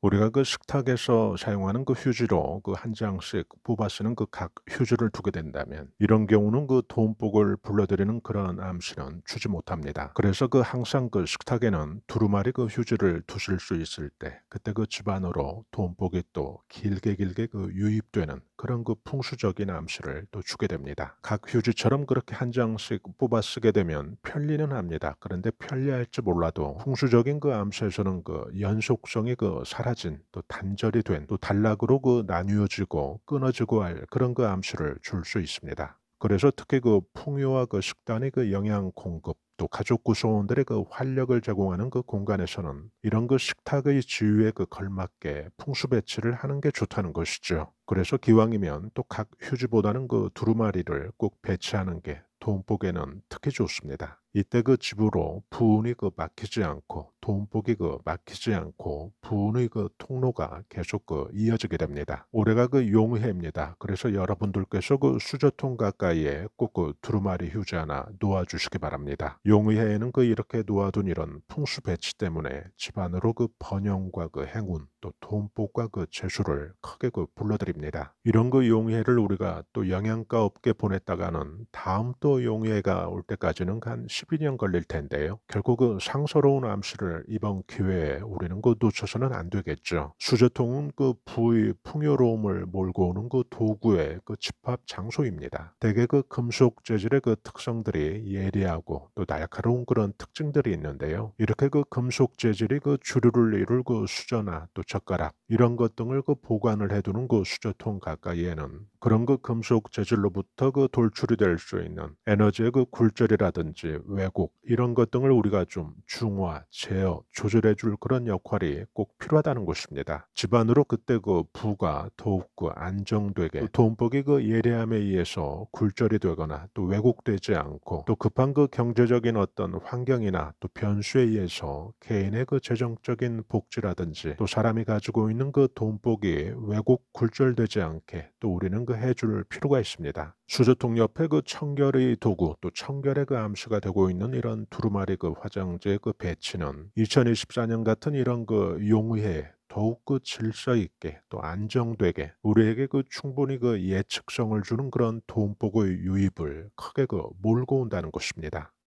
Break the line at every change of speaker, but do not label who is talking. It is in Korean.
우리가 그 식탁에서 사용하는 그 휴지로 그 한 장씩 뽑아 쓰는 그 각 휴지를 두게 된다면 이런 경우는 그 돈복을 불러들이는 그런 암시는 주지 못합니다. 그래서 그 항상 그 식탁에는 두루마리 그 휴지를 두실 수 있을 때 그때 그 집안으로 돈복이 또 길게 길게 그 유입되는 그런 그 풍수적인 암시를 또 주게 됩니다. 각 휴지처럼 그렇게 한 장씩 뽑아 쓰게 되면 편리는 합니다. 그런데 편리할지 몰라도 풍수적인 그 암시에서는 그 연속성이 그 살아 사라진 또 단절이 된 또 단락으로 그 나뉘어지고 끊어지고 할 그런 그 암수를 줄 수 있습니다. 그래서 특히 그 풍요와 그 식단의 그 영양 공급 또 가족 구성원들의 그 활력을 제공하는 그 공간에서는 이런 그 식탁의 지위에 그 걸맞게 풍수 배치를 하는 게 좋다는 것이죠. 그래서 기왕이면 또 각 휴지보다는 그 두루마리를 꼭 배치하는 게 돈복에는 특히 좋습니다. 이때 그 집으로 부운이 그 막히지 않고 돈복이 그 막히지 않고 부운의 그 통로가 계속 그 이어지게 됩니다. 올해가 그 용해입니다. 그래서 여러분들께서 그 수저통 가까이에 꼭 그 두루마리 휴지 하나 놓아주시기 바랍니다. 용의해에는 그 이렇게 놓아둔 이런 풍수 배치 때문에 집안으로 그 번영과 그 행운 또 돈복과 그 재수를 크게 그 불러드립니다. 이런 그 용의해를 우리가 또 영양가 없게 보냈다가는 다음 또 용의해가 올 때까지는 한 12년 걸릴 텐데요. 결국 그 상서로운 암시를 이번 기회에 우리는 그 놓쳐서는 안 되겠죠. 수저통은 그 부의 풍요로움을 몰고 오는 그 도구의 그 집합 장소입니다. 대개 그 금속 재질의 그 특성들이 예리하고 또 날. 날카로운 그런 특징들이 있는데요. 이렇게 그 금속 재질이 그 주류를 이룰 그 수저나 또 젓가락 이런 것 등을 그 보관을 해두는 그 수저통 가까이에는 그런 그 금속 재질로부터 그 돌출이 될 수 있는 에너지의 그 굴절이라든지 왜곡 이런 것 등을 우리가 좀 중화, 제어, 조절해 줄 그런 역할이 꼭 필요하다는 것입니다. 집안으로 그때 그 부가 더욱 그 안정되게 돈복이 그 예리함에 의해서 굴절이 되거나 또 왜곡되지 않고 또 급한 그 경제적인 외적인 어떤 환경이나 또 변수에 의해서 개인의 그 재정적인 복지라든지 또 사람이 가지고 있는 그 돈복이 왜곡 굴절되지 않게 또 우리는 그 해줄 필요가 있습니다. 수저통옆에 그 청결의 도구 또 청결의 그 암시가 되고 있는 이런 두루마리 그 화장지의 그 배치는 2024년 같은 이런 그 용해 의 더욱 그 질서 있게 또 안정되게 우리에게 그 충분히 그 예측성을 주는 그런 돈복의 유입을 크게 그 몰고 온다는 것입니다.